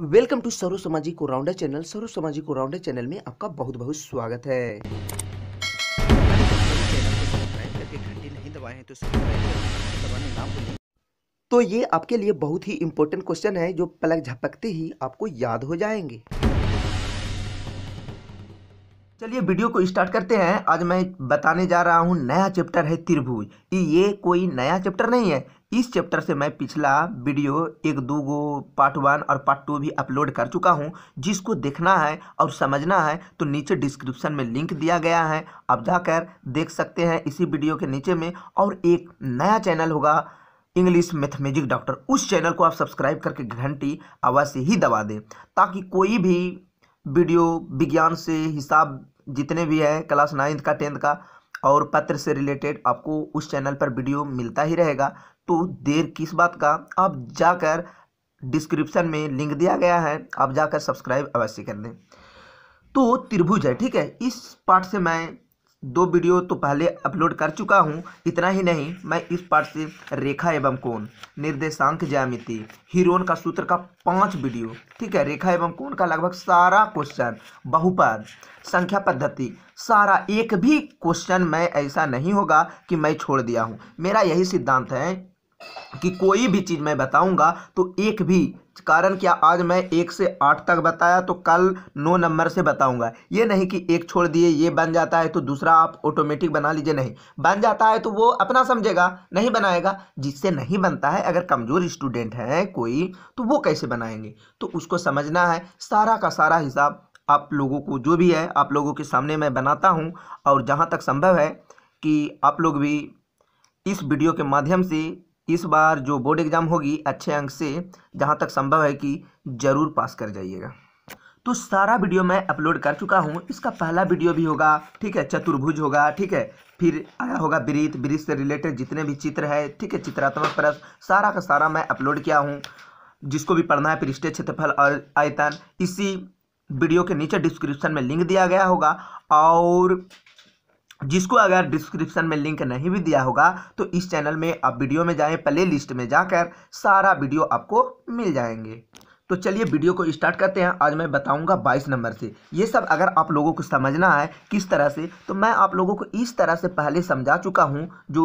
welcome to सरो समाजी को राउंडर चैनल सरो समाजी को राउंडर चैनल में आपका बहुत बहुत स्वागत है तो ये आपके लिए बहुत ही इम्पोर्टेंट क्वेश्चन है जो पलक झपकते ही आपको याद हो जाएंगे चलिए वीडियो को स्टार्ट करते हैं आज मैं बताने जा रहा हूँ नया चैप्टर है त्रिभुज ये कोई नया चैप्टर नहीं है इस चैप्टर से मैं पिछला वीडियो एक दो गो पार्ट वन और पार्ट टू भी अपलोड कर चुका हूँ जिसको देखना है और समझना है तो नीचे डिस्क्रिप्शन में लिंक दिया गया है आप जाकर देख सकते हैं इसी वीडियो के नीचे में और एक नया चैनल होगा इंग्लिश मैथमेजिक डॉक्टर उस चैनल को आप सब्सक्राइब करके घंटी अवश्य ही दबा दें ताकि कोई भी वीडियो विज्ञान से हिसाब जितने भी है क्लास नाइन्थ का टेंथ का और पत्र से रिलेटेड आपको उस चैनल पर वीडियो मिलता ही रहेगा तो देर किस बात का अब जाकर डिस्क्रिप्शन में लिंक दिया गया है आप जाकर सब्सक्राइब अवश्य कर दें तो त्रिभुज है ठीक है इस पार्ट से मैं दो वीडियो तो पहले अपलोड कर चुका हूँ इतना ही नहीं मैं इस पार्ट से रेखा एवं कोण निर्देशांक ज्यामिति हीरोन का सूत्र का पांच वीडियो ठीक है रेखा एवं कोण का लगभग सारा क्वेश्चन बहुपद संख्या पद्धति सारा एक भी क्वेश्चन मैं ऐसा नहीं होगा कि मैं छोड़ दिया हूँ मेरा यही सिद्धांत है कि कोई भी चीज़ मैं बताऊंगा तो एक भी कारण क्या आज मैं एक से आठ तक बताया तो कल नौ नंबर से बताऊंगा ये नहीं कि एक छोड़ दिए ये बन जाता है तो दूसरा आप ऑटोमेटिक बना लीजिए नहीं बन जाता है तो वो अपना समझेगा नहीं बनाएगा जिससे नहीं बनता है अगर कमज़ोर स्टूडेंट है कोई तो वो कैसे बनाएंगे तो उसको समझना है सारा का सारा हिसाब आप लोगों को जो भी है आप लोगों के सामने मैं बनाता हूँ और जहाँ तक संभव है कि आप लोग भी इस वीडियो के माध्यम से इस बार जो बोर्ड एग्ज़ाम होगी अच्छे अंक से जहाँ तक संभव है कि ज़रूर पास कर जाइएगा तो सारा वीडियो मैं अपलोड कर चुका हूँ इसका पहला वीडियो भी होगा ठीक है चतुर्भुज होगा ठीक है फिर आया होगा ब्रीत ब्रीत से रिलेटेड जितने भी चित्र है ठीक है चित्रात्मक परस सारा का सारा मैं अपलोड किया हूँ जिसको भी पढ़ना है पृष्ठ क्षेत्रफल और आयतन इसी वीडियो के नीचे डिस्क्रिप्शन में लिंक दिया गया होगा और जिसको अगर डिस्क्रिप्शन में लिंक नहीं भी दिया होगा तो इस चैनल में आप वीडियो में जाएं प्ले लिस्ट में जाकर सारा वीडियो आपको मिल जाएंगे तो चलिए वीडियो को स्टार्ट करते हैं आज मैं बताऊंगा 22 नंबर से ये सब अगर आप लोगों को समझना है किस तरह से तो मैं आप लोगों को इस तरह से पहले समझा चुका हूँ जो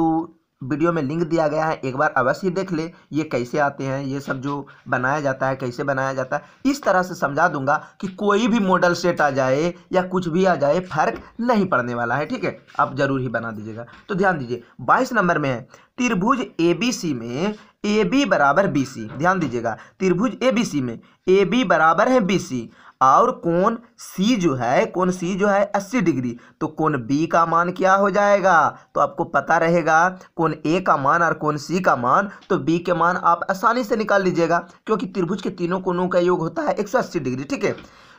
वीडियो में लिंक दिया गया है एक बार अवश्य देख ले ये कैसे आते हैं ये सब जो बनाया जाता है कैसे बनाया जाता है इस तरह से समझा दूंगा कि कोई भी मॉडल सेट आ जाए या कुछ भी आ जाए फर्क नहीं पड़ने वाला है ठीक है आप जरूर ही बना दीजिएगा तो ध्यान दीजिए बाईस नंबर में है त्रिभुज ए बी सी में ए बी बराबर बी सी ध्यान दीजिएगा त्रिभुज ए बी सी में ए बी बराबर है बी सी और कोण सी जो है कोण सी जो है 80 डिग्री तो कोण बी का मान क्या हो जाएगा तो आपको पता रहेगा कोण ए का मान और कोण सी का मान तो बी के मान आप आसानी से निकाल लीजिएगा क्योंकि त्रिभुज के तीनों कोणों का योग होता है 180 डिग्री ठीक है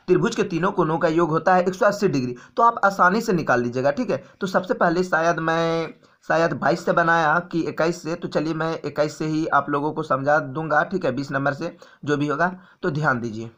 त्रिभुज के तीनों कोणों का योग होता है 180 डिग्री तो आप आसानी से निकाल लीजिएगा ठीक है तो सबसे पहले शायद मैं शायद 22 से बनाया कि 21 से तो चलिए मैं 21 से ही आप लोगों को समझा दूंगा ठीक है 20 नंबर से जो भी होगा तो ध्यान दीजिए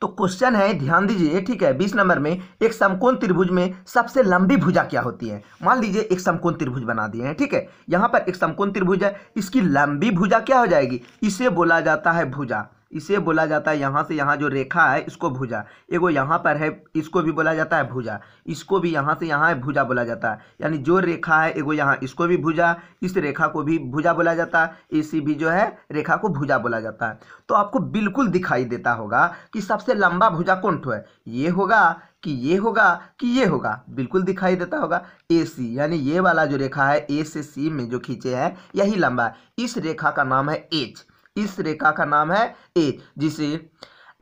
तो क्वेश्चन है ध्यान दीजिए ठीक है बीस नंबर में एक समकोण त्रिभुज में सबसे लंबी भुजा क्या होती है मान लीजिए एक समकोण त्रिभुज बना दिए हैं ठीक है यहाँ पर एक समकोण त्रिभुज है इसकी लंबी भुजा क्या हो जाएगी इसे बोला जाता है भुजा इसे बोला जाता है यहाँ से यहाँ जो रेखा है इसको भुजा एगो यहाँ पर है इसको भी बोला जाता है भुजा इसको भी यहाँ से यहाँ है भुजा बोला जाता है यानी जो रेखा है एगो यहाँ इसको भी भुजा इस रेखा को भी भुजा बोला जाता है इसी भी जो है रेखा को भुजा बोला जाता है तो आपको बिल्कुल दिखाई देता होगा कि सबसे लंबा भुजा कौन ठो है ये होगा कि ये होगा कि ये होगा बिल्कुल दिखाई देता होगा ए सी यानी ये वाला जो रेखा है ए से सी में जो खींचे हैं यही लंबा है इस रेखा का नाम है एच इस रेखा का नाम है ए जिसे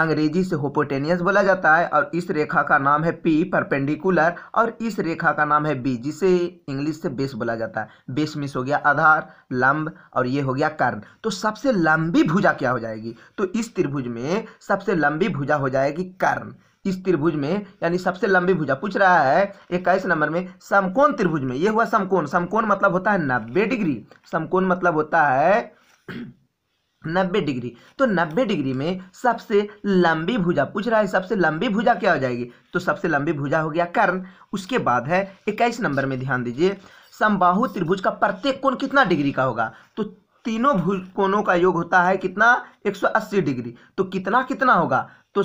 अंग्रेजी से होपोटेनियस बोला जाता है और इस रेखा का नाम है पी परपेंडिकुलर और इस रेखा का नाम है बी जिसे इंग्लिश से बेस बोला जाता है बेस मिस हो गया आधार लंब और ये हो गया कर्ण तो सबसे लंबी भुजा क्या हो जाएगी तो इस त्रिभुज में सबसे लंबी भुजा हो जाएगी कर्ण इस त्रिभुज में यानी सबसे लंबी भुजा पूछ रहा है इक्कीस नंबर में समकोण त्रिभुज में ये हुआ समकोण समकोण मतलब होता है नब्बे डिग्री समकोण मतलब होता है नब्बे डिग्री तो नब्बे डिग्री में सबसे लंबी भुजा पूछ रहा है सबसे लंबी भुजा क्या हो जाएगी तो सबसे लंबी भुजा हो गया कर्ण उसके बाद है इक्कीस नंबर में ध्यान दीजिए समबाहु त्रिभुज का प्रत्येक कोण कितना डिग्री का होगा तो तीनों भुज कोणों का योग होता है कितना 180 डिग्री तो कितना कितना होगा तो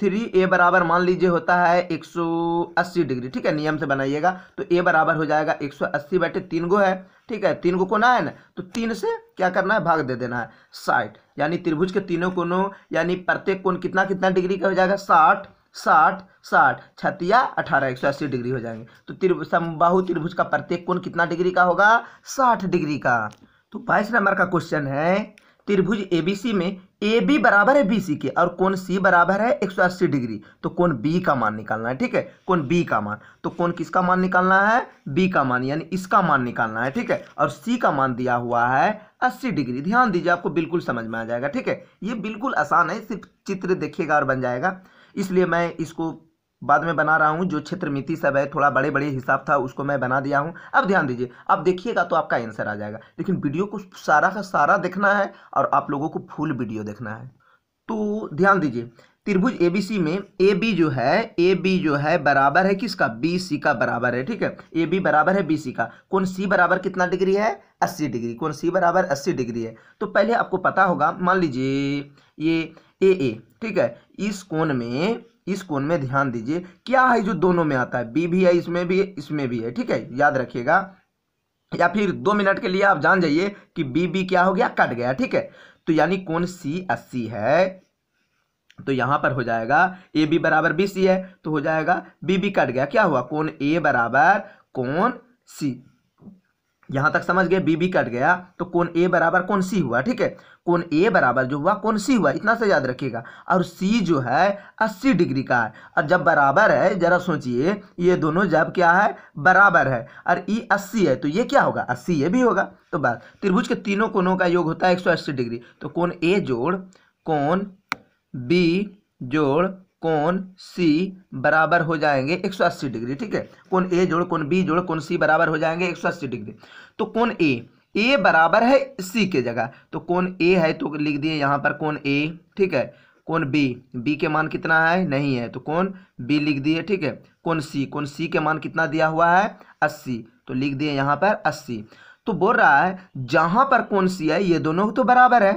थ्री ए बराबर मान लीजिए होता है 180 डिग्री ठीक है नियम से बनाइएगा तो ए बराबर हो जाएगा 180 सौ अस्सी बैठे तीन गो है ठीक है तीन को कोना है ना तो तीन से क्या करना है भाग दे देना है साठ यानी त्रिभुज के तीनों कोनों यानी प्रत्येक कोण कितना कितना डिग्री का हो जाएगा साठ साठ साठ छतिया अठारह एक सौ अस्सी डिग्री हो जाएंगे तो त्रिभु समबाहु त्रिभुज का प्रत्येक कोण कितना डिग्री का होगा साठ डिग्री का तो बाईस नंबर का क्वेश्चन है त्रिभुज एबीसी में ए बी बराबर है बी सी के और कौन सी बराबर है एक सौ अस्सी डिग्री तो कौन बी का मान निकालना है ठीक है कौन बी का मान तो कौन किसका मान निकालना है बी का मान यानी इसका मान निकालना है ठीक है और सी का मान दिया हुआ है अस्सी डिग्री ध्यान दीजिए आपको बिल्कुल समझ में आ जाएगा ठीक है ये बिल्कुल आसान है सिर्फ चित्र देखिएगा और बन जाएगा इसलिए मैं इसको बाद में बना रहा हूँ जो क्षेत्र मिति सब है थोड़ा बड़े बड़े हिसाब था उसको मैं बना दिया हूँ अब ध्यान दीजिए अब देखिएगा तो आपका आंसर आ जाएगा लेकिन वीडियो को सारा का सारा देखना है और आप लोगों को फुल वीडियो देखना है तो ध्यान दीजिए त्रिभुज सी में ए बी जो है ए बी जो है बराबर है किसका बी सी का बराबर है ठीक है ए बी बराबर है बी सी का कौन सी बराबर कितना डिग्री है अस्सी डिग्री कौन सी बराबर अस्सी डिग्री है तो पहले आपको पता होगा मान लीजिए ये ए ए ठीक है इस कोण में इस कोण में ध्यान दीजिए क्या है जो दोनों में आता है बी भी है इसमें भी है इसमें भी है ठीक है याद रखिएगा या फिर दो मिनट के लिए आप जान जाइए कि बी बी क्या हो गया कट गया ठीक है तो यानी कौन सी अस्सी है तो यहां पर हो जाएगा ए बी बराबर बी सी है तो हो जाएगा बी बी कट गया क्या हुआ कौन ए बराबर कौन सी यहां तक समझ गए बी बी कट गया तो कौन ए बराबर कौन सी हुआ ठीक है कौन ए बराबर जो हुआ कौन सी हुआ इतना से याद रखिएगा और सी जो है अस्सी डिग्री का है और जब बराबर है जरा सोचिए ये दोनों जब क्या है बराबर है और ई e अस्सी है तो ये क्या होगा अस्सी ये भी होगा तो बस त्रिभुज के तीनों कोनों का योग होता है एक सौ अस्सी डिग्री तो कौन ए जोड़ कौन बी जोड़ कौन सी बराबर हो जाएंगे 180 डिग्री ठीक है कौन ए जोड़ कौन बी जोड़ कौन सी बराबर हो जाएंगे 180 डिग्री तो कौन ए ए बराबर है सी के जगह तो कौन ए है तो लिख दिए यहाँ पर कौन ए ठीक है कौन बी बी के मान कितना है नहीं है तो कौन बी लिख दिए ठीक है कौन सी कौन सी के मान कितना दिया हुआ है अस्सी तो लिख दिए यहाँ पर अस्सी तो बोल रहा है जहाँ पर कौन सी है ये दोनों तो बराबर है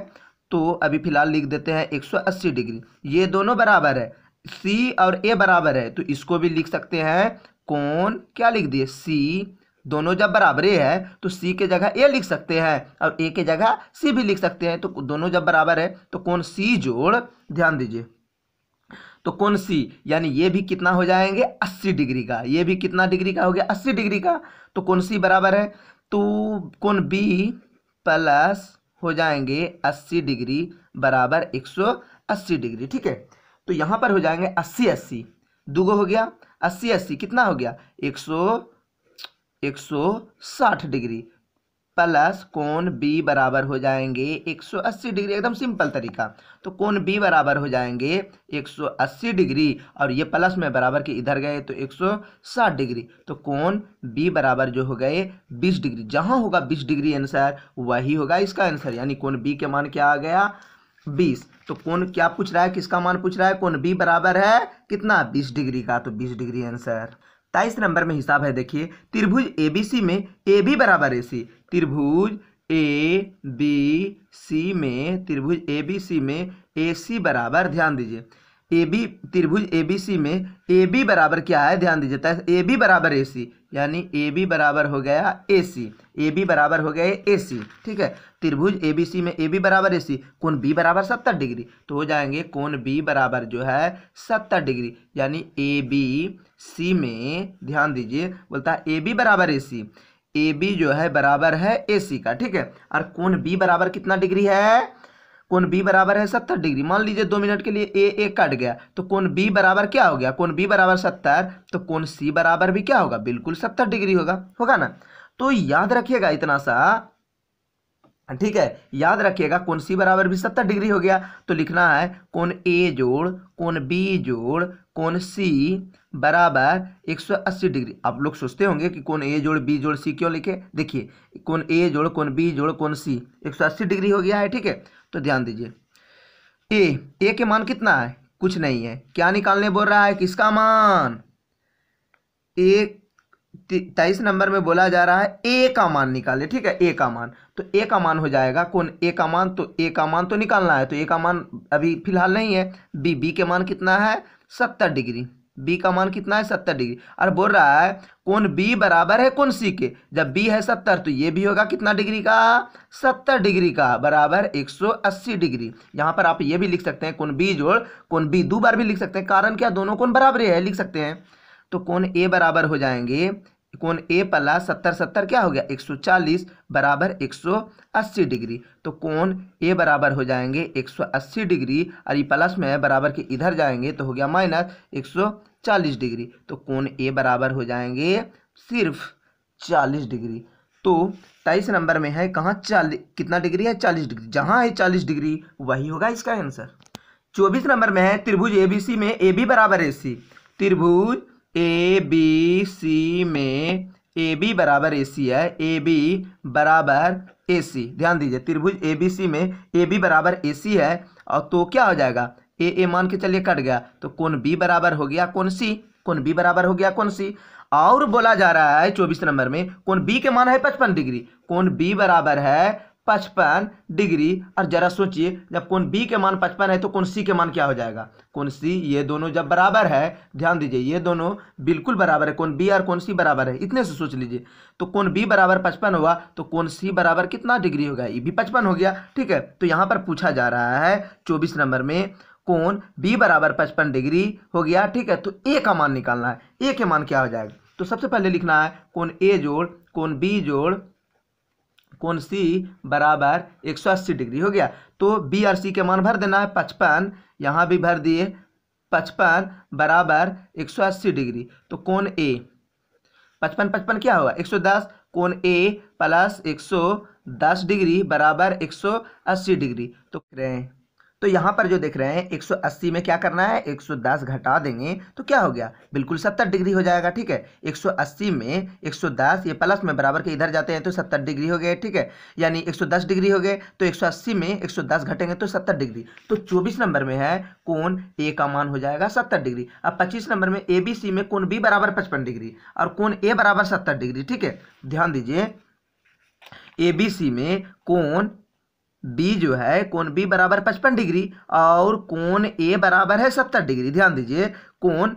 तो अभी फिलहाल लिख देते हैं 180 डिग्री ये दोनों बराबर है सी और ए बराबर है तो इसको भी लिख सकते हैं कौन क्या लिख दिए सी दोनों जब बराबर है तो सी के जगह ए लिख सकते हैं और ए के जगह सी भी लिख सकते हैं तो दोनों जब बराबर है तो कौन सी जोड़ ध्यान दीजिए तो कौन सी यानी ये भी कितना हो जाएंगे 80 डिग्री का ये भी कितना डिग्री का हो गया 80 डिग्री का तो कौन सी बराबर है तो कौन बी प्लस हो जाएंगे 80 डिग्री बराबर 180 डिग्री ठीक है तो यहाँ पर हो जाएंगे अस्सी अस्सी दूगो हो गया अस्सी अस्सी कितना हो गया एक सौ एक सौ साठ डिग्री प्लस कोण बी बराबर हो जाएंगे 180 डिग्री एकदम सिंपल तरीका तो कोण बी बराबर हो जाएंगे 180 डिग्री और ये प्लस में बराबर के इधर गए तो 160 डिग्री तो कोण बी बराबर जो हो गए 20 डिग्री जहां होगा 20 डिग्री आंसर वही होगा इसका आंसर यानी कोण बी के मान क्या आ गया बीस तो कौन क्या पूछ रहा है किसका मान पूछ रहा है कौन बी बराबर है कितना बीस डिग्री का तो बीस डिग्री आंसर तेईस नंबर में हिसाब है देखिए त्रिभुज ए बी सी में ए बी बराबर ए सी त्रिभुज ए बी सी में त्रिभुज ए बी सी में ए सी बराबर ध्यान दीजिए ए बी त्रिभुज ए बी सी में ए बी बराबर क्या है ध्यान दीजिए ए बी बराबर ए सी यानी ए बी बराबर हो गया ए सी ए बी बराबर हो गया ए सी ठीक है त्रिभुज ए बी सी में ए बी बराबर ए सी कौन बी बराबर सत्तर डिग्री तो हो जाएंगे कौन बी बराबर जो है सत्तर डिग्री यानी ए बी सी में ध्यान दीजिए बोलता है ए बी बराबर ए सी ए बी जो है बराबर है ए सी का ठीक है और कौन बी बराबर कितना डिग्री है कौन बी बराबर है सत्तर डिग्री मान लीजिए दो मिनट के लिए ए ए कट गया तो कौन बी बराबर क्या हो गया कौन बी बराबर सत्तर तो कौन सी बराबर भी क्या होगा बिल्कुल सत्तर डिग्री होगा होगा ना तो याद रखिएगा इतना सा ठीक है याद रखिएगा कौन सी बराबर भी सत्तर डिग्री हो गया तो लिखना है कौन ए जोड़ कौन बी जोड़ कौन सी बराबर 180 डिग्री आप लोग सोचते होंगे कि कौन ए जोड़ बी जोड़ सी क्यों लिखे देखिए कौन ए जोड़ कौन बी जोड़ कौन सी 180 डिग्री हो गया है ठीक है तो ध्यान दीजिए ए ए के मान कितना है कुछ नहीं है क्या निकालने बोल रहा है किसका मान ए तेईस नंबर में बोला जा रहा है ए का मान निकाले ठीक है ए का मान तो ए का मान हो जाएगा कौन ए का मान तो ए का मान तो निकालना है तो ए का मान अभी फिलहाल नहीं है बी बी के मान कितना है सत्तर डिग्री बी का मान कितना है सत्तर डिग्री और बोल रहा है कौन बी बराबर है कौन सी के जब बी है सत्तर तो ये भी होगा कितना डिग्री का सत्तर डिग्री का बराबर एक सौ अस्सी डिग्री यहाँ पर आप ये भी लिख सकते हैं कौन बी जोड़ कौन बी दो बार भी लिख सकते हैं कारण क्या दोनों कौन बराबर है लिख सकते हैं तो कौन ए बराबर हो जाएंगे कोण ए प्लस सत्तर सत्तर क्या हो गया एक सौ चालीस बराबर एक सौ अस्सी डिग्री तो कोण ए बराबर हो जाएंगे एक सौ अस्सी डिग्री और ये प्लस में बराबर के इधर जाएंगे तो हो गया माइनस एक सौ चालीस डिग्री तो कोण ए बराबर हो जाएंगे सिर्फ चालीस डिग्री तो तेईस नंबर में है कहाँ चालीस कितना डिग्री है चालीस डिग्री जहाँ है चालीस डिग्री वही होगा इसका आंसर चौबीस नंबर में है त्रिभुज सी में ए बी बराबर ए सी त्रिभुज ए बी सी में ए बी बराबर ए सी है ए बी बराबर ए सी ध्यान दीजिए त्रिभुज ए बी सी में ए बी बराबर ए सी है और तो क्या हो जाएगा ए ए मान के चलिए कट गया तो कौन बी बराबर हो गया कौन सी कौन बी बराबर हो गया कौन सी और बोला जा रहा है चौबीस नंबर में कौन बी के मान है पचपन डिग्री कौन बी बराबर है पचपन डिग्री और जरा सोचिए जब कौन बी के मान पचपन है तो कौन सी के मान क्या हो जाएगा कौन सी ये दोनों जब बराबर है ध्यान दीजिए ये दोनों बिल्कुल बराबर है कौन बी और कौन सी बराबर है इतने से सोच लीजिए तो कौन बी बराबर पचपन हुआ तो कौन सी बराबर कितना डिग्री होगा ये भी पचपन हो गया ठीक है तो यहाँ पर पूछा जा रहा है चौबीस नंबर में कौन बी बराबर पचपन डिग्री हो गया ठीक है तो ए का मान निकालना है ए के मान क्या हो जाएगा तो सबसे पहले लिखना है कौन ए जोड़ कौन बी जोड़ कौन सी बराबर एक सौ अस्सी डिग्री हो गया तो बी आर सी के मान भर देना है पचपन यहाँ भी भर दिए पचपन बराबर एक सौ अस्सी डिग्री तो कौन ए पचपन पचपन क्या होगा एक सौ दस कौन ए प्लस एक सौ दस डिग्री बराबर एक सौ अस्सी डिग्री तो रहे हैं तो यहाँ पर जो देख रहे हैं 180 में क्या करना है 110 घटा देंगे तो क्या हो गया बिल्कुल 70 डिग्री हो जाएगा ठीक है 180 में 110 ये प्लस में बराबर के इधर जाते हैं तो 70 डिग्री हो गए ठीक है यानी 110 डिग्री हो गए तो 180 में 110 घटेंगे तो 70 डिग्री तो 24 नंबर में है कौन ए का मान हो जाएगा सत्तर डिग्री अब पच्चीस नंबर में ए बी सी में कौन बी बराबर पचपन डिग्री और कौन ए बराबर सत्तर डिग्री ठीक है ध्यान दीजिए ए बी सी में कौन बी जो है कोण बी बराबर पचपन डिग्री और कोण ए बराबर है सत्तर डिग्री ध्यान दीजिए कोण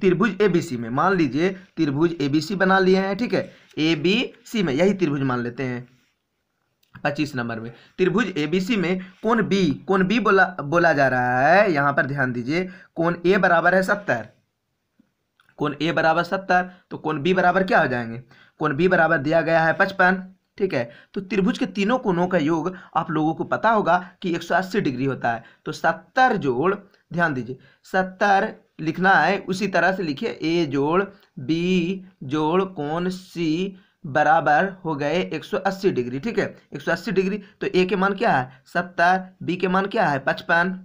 त्रिभुज एबीसी में मान लीजिए त्रिभुज एबीसी बना लिए हैं ठीक है ए बी सी में यही त्रिभुज मान लेते हैं पच्चीस नंबर में त्रिभुज एबीसी में कोण बी कोण बी बोला बोला जा रहा है यहां पर ध्यान दीजिए कोण ए बराबर है सत्तर कोण ए बराबर सत्तर तो कोण बी बराबर क्या हो जाएंगे कोण बी बराबर दिया गया है पचपन ठीक है तो त्रिभुज के तीनों कोणों का योग आप लोगों को पता होगा कि 180 डिग्री होता है तो सत्तर जोड़ ध्यान दीजिए सत्तर लिखना है उसी तरह से लिखिए ए जोड़ बी जोड़ कोण सी बराबर हो गए 180 डिग्री ठीक है 180 डिग्री तो ए के मान क्या है सत्तर बी के मान क्या है पचपन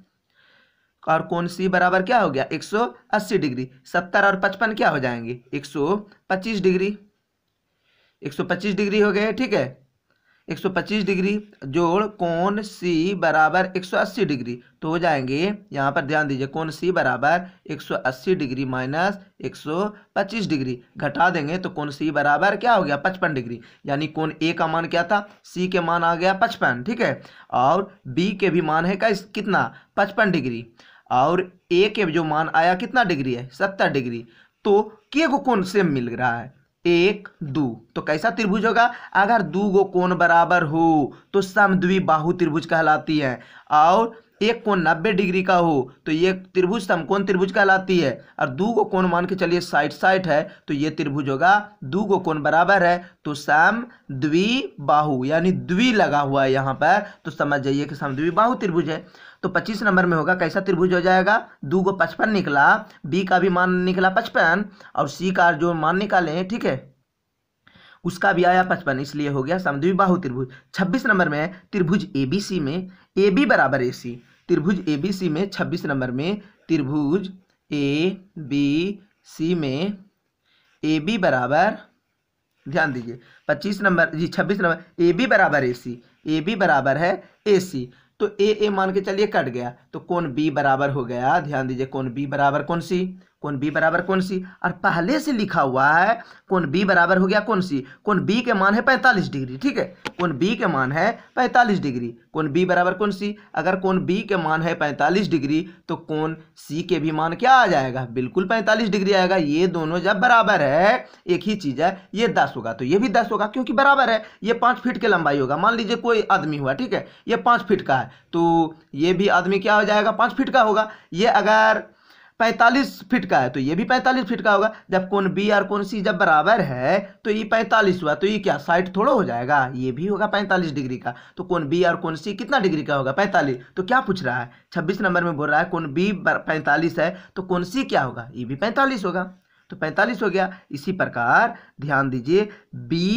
और कौन सी बराबर क्या हो गया 180 डिग्री सत्तर और पचपन क्या हो जाएंगे 125 डिग्री 125 डिग्री हो गए ठीक है 125 डिग्री जोड़ कोण सी बराबर 180 डिग्री तो हो जाएंगे यहाँ पर ध्यान दीजिए कोण सी बराबर 180 डिग्री माइनस 125 डिग्री घटा देंगे तो कोण सी बराबर क्या हो गया 55 डिग्री यानी कोण ए का मान क्या था सी के मान आ गया 55 ठीक है और बी के भी मान है का कितना 55 डिग्री और ए के जो मान आया कितना डिग्री है सत्तर डिग्री तो के को कौन सेम मिल रहा है एक दू तो कैसा त्रिभुज होगा अगर दू गो कोण बराबर हो तो बाहु त्रिभुज कहलाती है और एक कोण नब्बे डिग्री का हो तो ये त्रिभुज समकोण त्रिभुज कहलाती है और दू गो कोण मान के चलिए साइड साइड है तो ये त्रिभुज होगा दू गो कोण बराबर है तो सम द्विबाहु यानी द्वि लगा हुआ है यहाँ पर तो समझ जाइए कि बाहु त्रिभुज है तो पच्चीस नंबर में होगा कैसा त्रिभुज हो जाएगा दो को पचपन निकला बी का भी मान निकला पचपन और सी का जो मान निकालें ठीक है उसका भी आया पचपन इसलिए हो गया बाहु त्रिभुज छब्बीस नंबर में त्रिभुज ए बी सी में ए बी बराबर ए सी त्रिभुज ए बी सी में छब्बीस नंबर में त्रिभुज ए बी सी में ए बी बराबर ध्यान दीजिए पच्चीस नंबर जी छब्बीस नंबर ए बी बराबर ए सी ए बी बराबर है ए सी तो ए ए मान के चलिए कट गया तो कौन बी बराबर हो गया ध्यान दीजिए कौन बी बराबर कौन सी कौन बी बराबर कौन सी और पहले से लिखा हुआ है कौन बी बराबर हो गया कौन सी कौन बी के मान है पैंतालीस डिग्री ठीक है कौन बी के मान है पैंतालीस डिग्री कौन बी बराबर कौन सी अगर कौन बी के मान है पैंतालीस डिग्री तो कौन सी के भी मान क्या आ जाएगा बिल्कुल पैंतालीस डिग्री आएगा ये दोनों जब बराबर है एक ही चीज़ है ये दस होगा तो ये भी दस होगा क्योंकि बराबर है ये पाँच फीट की लंबाई होगा मान लीजिए कोई आदमी हुआ ठीक है ये पाँच फीट का है तो ये भी आदमी क्या हो जाएगा पाँच फीट का होगा ये अगर पैंतालीस फीट का है तो ये भी पैंतालीस फीट का होगा जब कौन बी और कौन सी जब बराबर है तो ये पैंतालीस हुआ तो ये क्या साइड थोड़ा हो जाएगा ये भी होगा पैंतालीस डिग्री का तो कौन बी और कौन सी कितना डिग्री का होगा पैंतालीस तो क्या पूछ रहा है छब्बीस नंबर में बोल रहा है कौन बी पैंतालीस है तो कौन सी क्या होगा ये भी पैंतालीस होगा तो पैंतालीस हो गया इसी प्रकार ध्यान दीजिए बी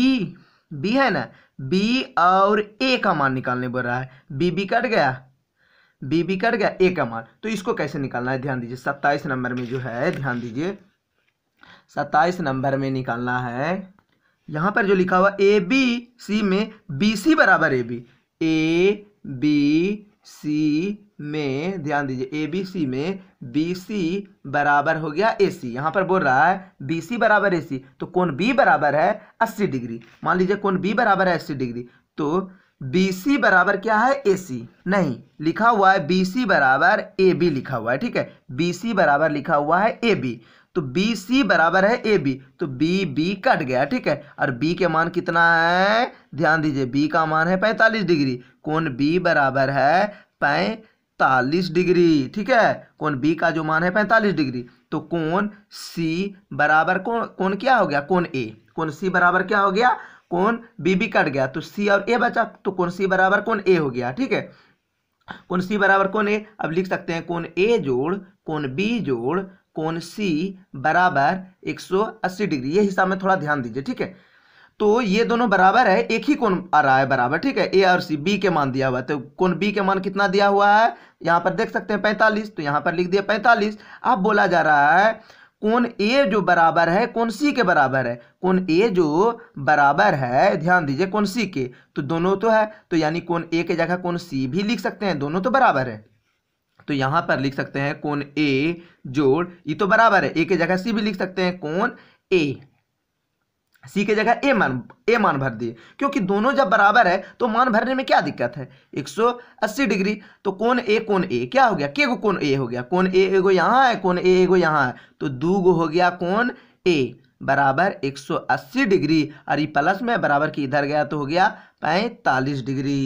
बी है ना बी और ए का मान निकालने बोल रहा है बी बी कट गया बी बी कट गया ए का मान तो इसको कैसे निकालना है ध्यान दीजिए सत्ताईस नंबर में जो है ध्यान दीजिए सत्ताईस नंबर में निकालना है यहाँ पर जो लिखा हुआ ए बी सी में बी सी बराबर A B A B C में ध्यान दीजिए ए बी सी में बी सी बराबर हो गया ए सी यहाँ पर बोल रहा है बी सी बराबर ए सी तो कौन बी बराबर है अस्सी डिग्री मान लीजिए कौन बी बराबर है अस्सी डिग्री तो बी सी बराबर क्या है ए सी नहीं लिखा हुआ है बी सी बराबर ए बी लिखा हुआ है ठीक है बी सी बराबर लिखा हुआ है ए बी तो बी सी बराबर है ए बी तो बी बी कट गया ठीक है और बी के मान कितना है ध्यान दीजिए बी का मान है पैंतालीस डिग्री कौन बी बराबर है पैंतालीस डिग्री ठीक है कौन बी का जो मान है पैंतालीस डिग्री तो कौन सी बराबर कौन कौन क्या हो गया कौन ए कौन सी बराबर क्या हो गया कौन बी बी कट गया तो सी और ए बचा तो कौन सी बराबर कौन ए हो गया ठीक है कौन सी बराबर कौन ए अब लिख सकते हैं कौन ए जोड़ कौन बी जोड़ कौन सी बराबर 180 डिग्री ये हिसाब में थोड़ा ध्यान दीजिए ठीक है तो ये दोनों बराबर है एक ही कौन आ रहा है बराबर ठीक है ए और सी बी के मान दिया हुआ है तो कौन बी के मान कितना दिया हुआ है यहाँ पर देख सकते हैं पैंतालीस तो यहाँ पर लिख दिया पैंतालीस अब बोला जा रहा है कौन ए जो बराबर है कौन सी के बराबर है कौन ए जो बराबर है ध्यान दीजिए कौन सी के तो दोनों तो है तो यानी कौन ए के जगह कौन सी भी लिख सकते हैं दोनों तो बराबर है तो यहां पर लिख सकते हैं कौन ए जोड़ ये तो बराबर है ए के जगह सी भी लिख सकते हैं कौन ए सी के जगह ए मान ए मान भर दिए क्योंकि दोनों जब बराबर है तो मान भरने में क्या दिक्कत है 180 डिग्री तो कौन ए कौन ए क्या हो गया के गो कौन ए हो गया कौन ए एगो यहाँ है कौन ए एगो यहाँ है तो दू गो हो गया कौन ए बराबर 180 डिग्री और ये प्लस में बराबर की इधर गया तो हो गया पैंतालीस डिग्री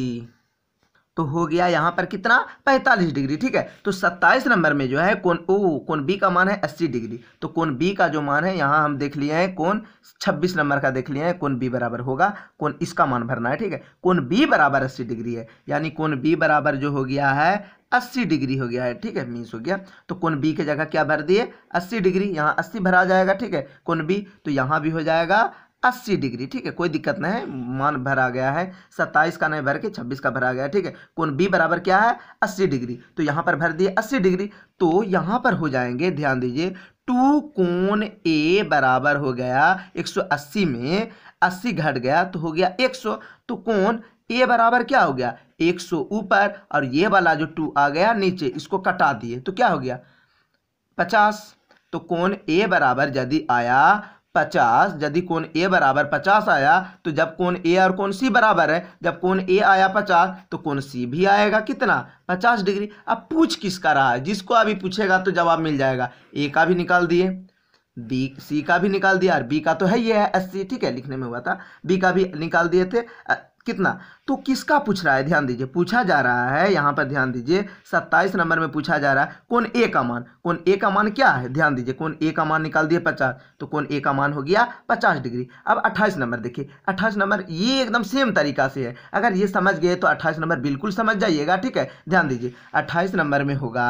तो हो गया यहां पर कितना 45 डिग्री ठीक है तो 27 नंबर में जो है कौन ओ कौन बी का मान है 80 डिग्री तो कौन बी का जो मान है यहां हम देख लिए हैं कौन 26 नंबर का देख लिए हैं कौन बी बराबर होगा कौन इसका मान भरना है ठीक है कौन बी बराबर 80 डिग्री है यानी कौन बी बराबर जो हो गया है अस्सी डिग्री हो गया है ठीक है मीन्स हो गया तो कौन बी की जगह क्या भर दिए अस्सी डिग्री यहाँ अस्सी भरा जाएगा ठीक है कौन बी तो यहाँ भी हो जाएगा अस्सी डिग्री ठीक है कोई दिक्कत नहीं है मान भरा गया है सत्ताईस का नहीं भर के छब्बीस का भरा गया ठीक है कौन बी बराबर क्या है अस्सी डिग्री तो यहाँ पर भर दिए अस्सी डिग्री तो यहाँ पर हो जाएंगे ध्यान दीजिए टू कौन ए बराबर हो गया एक सौ अस्सी में अस्सी घट गया तो हो गया एक सौ तो कौन ए बराबर क्या हो गया सौ ऊपर और ये वाला जो टू आ गया नीचे इसको कटा दिए तो क्या हो गया पचास तो कौन ए बराबर यदि आया पचास यदि कोण ए बराबर पचास आया तो जब कोण ए और कोण सी बराबर है जब कोण ए आया पचास तो कोण सी भी आएगा कितना पचास डिग्री अब पूछ किसका रहा है जिसको अभी पूछेगा तो जवाब मिल जाएगा ए का भी निकाल दिए बी सी का भी निकाल दिया और बी का तो है ये है एस सी ठीक है लिखने में हुआ था बी का भी निकाल दिए थे कितना तो किसका पूछ रहा है ध्यान दीजिए पूछा जा रहा है यहाँ पर ध्यान दीजिए सत्ताईस नंबर में पूछा जा रहा है कौन ए का मान कौन ए का मान क्या है ध्यान दीजिए कौन ए का मान निकाल दिए पचास तो कौन ए का मान हो गया पचास डिग्री अब अट्ठाईस नंबर देखिए अट्ठाईस नंबर ये एकदम सेम तरीका से है अगर ये समझ गए तो अट्ठाईस नंबर बिल्कुल समझ जाइएगा ठीक है ध्यान दीजिए अट्ठाईस नंबर में होगा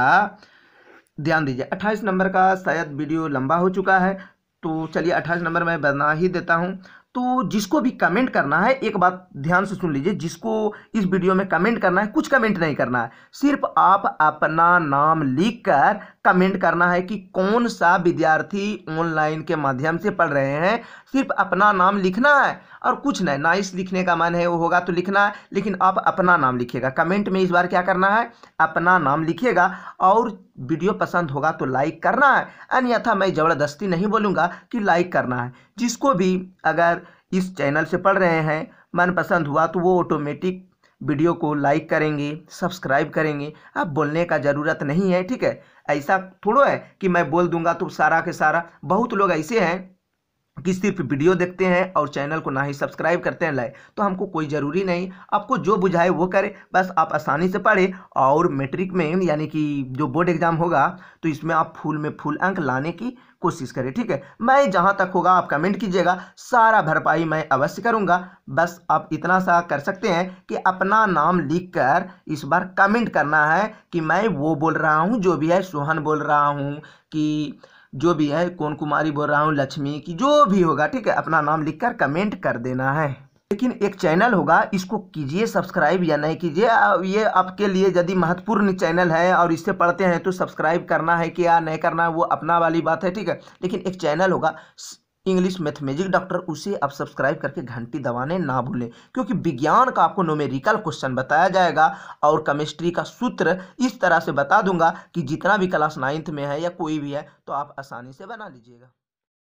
ध्यान दीजिए अट्ठाईस नंबर का शायद वीडियो लंबा हो चुका है तो चलिए अट्ठाईस नंबर मैं बना ही देता हूँ तो जिसको भी कमेंट करना है एक बात ध्यान से सुन लीजिए जिसको इस वीडियो में कमेंट करना है कुछ कमेंट नहीं करना है सिर्फ आप अपना नाम लिखकर कमेंट करना है कि कौन सा विद्यार्थी ऑनलाइन के माध्यम से पढ़ रहे हैं सिर्फ अपना नाम लिखना है और कुछ नहीं नाइस लिखने का मन है वो होगा तो लिखना है लेकिन आप अपना नाम लिखिएगा कमेंट में इस बार क्या करना है अपना नाम लिखिएगा और वीडियो पसंद होगा तो लाइक करना है अन्यथा मैं ज़बरदस्ती नहीं बोलूँगा कि लाइक करना है जिसको भी अगर इस चैनल से पढ़ रहे हैं मनपसंद हुआ तो वो ऑटोमेटिक वीडियो को लाइक करेंगे सब्सक्राइब करेंगे अब बोलने का ज़रूरत नहीं है ठीक है ऐसा थोड़ो है कि मैं बोल दूंगा तो सारा के सारा बहुत लोग ऐसे हैं कि सिर्फ वीडियो देखते हैं और चैनल को ना ही सब्सक्राइब करते हैं लाइक तो हमको कोई ज़रूरी नहीं आपको जो बुझाए वो करें बस आप आसानी से पढ़े और मैट्रिक में यानी कि जो बोर्ड एग्ज़ाम होगा तो इसमें आप फुल में फुल अंक लाने की कोशिश करें ठीक है मैं जहाँ तक होगा आप कमेंट कीजिएगा सारा भरपाई मैं अवश्य करूँगा बस आप इतना सा कर सकते हैं कि अपना नाम लिखकर इस बार कमेंट करना है कि मैं वो बोल रहा हूँ जो भी है सोहन बोल रहा हूँ कि जो भी है कौन कुमारी बोल रहा हूँ लक्ष्मी की जो भी होगा ठीक है अपना नाम लिखकर कमेंट कर देना है लेकिन एक चैनल होगा इसको कीजिए सब्सक्राइब या नहीं कीजिए ये आपके लिए यदि महत्वपूर्ण चैनल है और इससे पढ़ते हैं तो सब्सक्राइब करना है कि या नहीं करना है वो अपना वाली बात है ठीक है लेकिन एक चैनल होगा इंग्लिश मैथमेटिक डॉक्टर उसे आप सब्सक्राइब करके घंटी दबाने ना भूलें क्योंकि विज्ञान का आपको नोमेरिकल क्वेश्चन बताया जाएगा और केमिस्ट्री का सूत्र इस तरह से बता दूंगा कि जितना भी क्लास नाइन्थ में है या कोई भी है तो आप आसानी से बना लीजिएगा